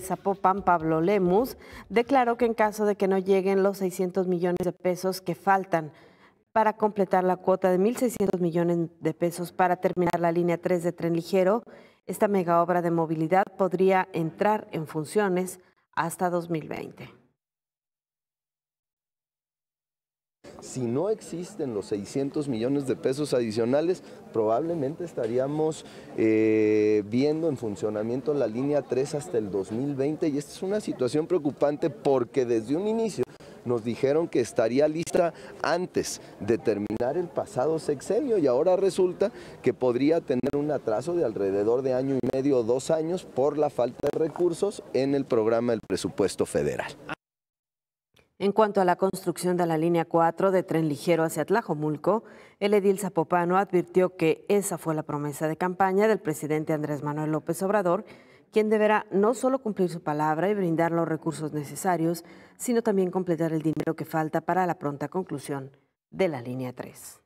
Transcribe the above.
Zapopan, Pablo Lemus, declaró que en caso de que no lleguen los 600 millones de pesos que faltan para completar la cuota de 1.600 millones de pesos para terminar la línea 3 de tren ligero, esta mega obra de movilidad podría entrar en funciones hasta 2020. Si no existen los 600 millones de pesos adicionales, probablemente estaríamos eh, viendo en funcionamiento la línea 3 hasta el 2020 y esta es una situación preocupante porque desde un inicio nos dijeron que estaría lista antes de terminar el pasado sexenio y ahora resulta que podría tener un atraso de alrededor de año y medio o dos años por la falta de recursos en el programa del presupuesto federal. En cuanto a la construcción de la línea 4 de tren ligero hacia Tlajomulco, el edil zapopano advirtió que esa fue la promesa de campaña del presidente Andrés Manuel López Obrador, quien deberá no solo cumplir su palabra y brindar los recursos necesarios, sino también completar el dinero que falta para la pronta conclusión de la línea 3.